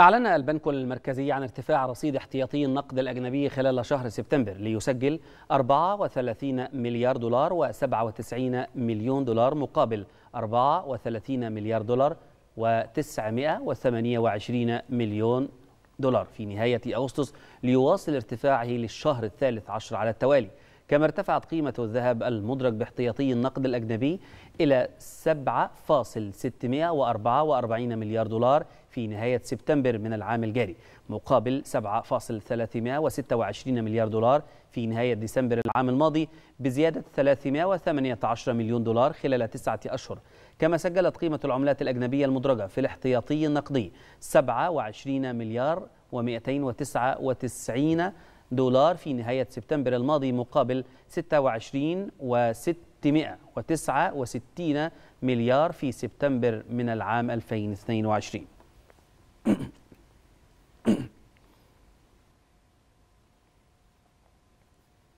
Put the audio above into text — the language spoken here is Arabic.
أعلن البنك المركزي عن ارتفاع رصيد احتياطي النقد الأجنبي خلال شهر سبتمبر ليسجل 34 مليار دولار و97 مليون دولار مقابل 34 مليار دولار و928 مليون دولار في نهاية أغسطس ليواصل ارتفاعه للشهر الثالث عشر على التوالي كما ارتفعت قيمة الذهب المدرج باحتياطي النقد الأجنبي إلى 7.644 مليار دولار في نهاية سبتمبر من العام الجاري مقابل 7.326 مليار دولار في نهاية ديسمبر العام الماضي بزيادة 318 مليون دولار خلال تسعة أشهر كما سجلت قيمة العملات الأجنبية المدرجة في الاحتياطي النقدي 27 مليار و299 دولار في نهاية سبتمبر الماضي مقابل 26 و669 مليار في سبتمبر من العام 2022